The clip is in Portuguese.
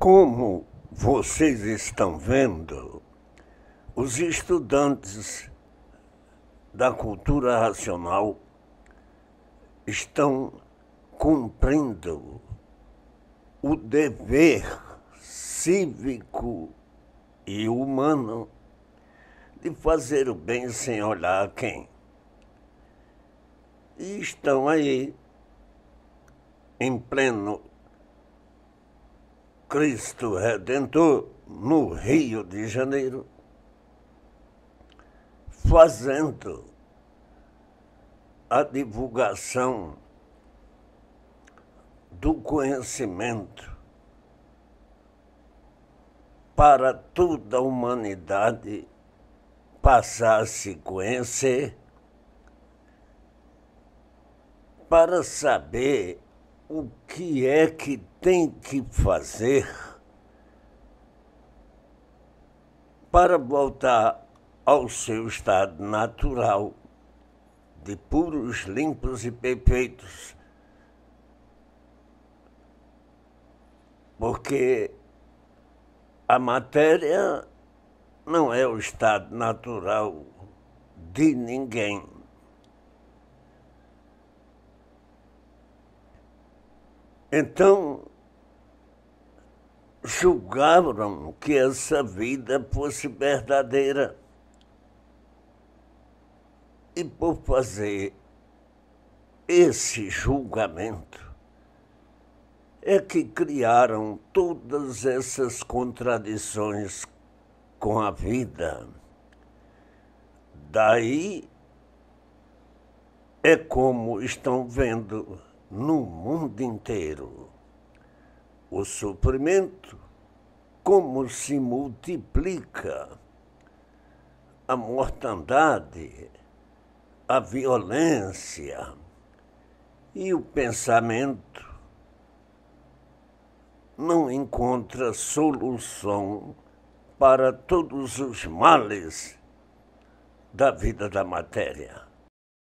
Como vocês estão vendo, os estudantes da cultura racional estão cumprindo o dever cívico e humano de fazer o bem sem olhar a quem. E estão aí em pleno Cristo Redentor no Rio de Janeiro, fazendo a divulgação do conhecimento para toda a humanidade passar a se conhecer, para saber o que é que tem que fazer para voltar ao seu estado natural de puros, limpos e perfeitos. Porque a matéria não é o estado natural de ninguém. Então, julgaram que essa vida fosse verdadeira. E por fazer esse julgamento, é que criaram todas essas contradições com a vida. Daí é como estão vendo no mundo inteiro. O sofrimento, como se multiplica, a mortandade, a violência e o pensamento não encontra solução para todos os males da vida da matéria.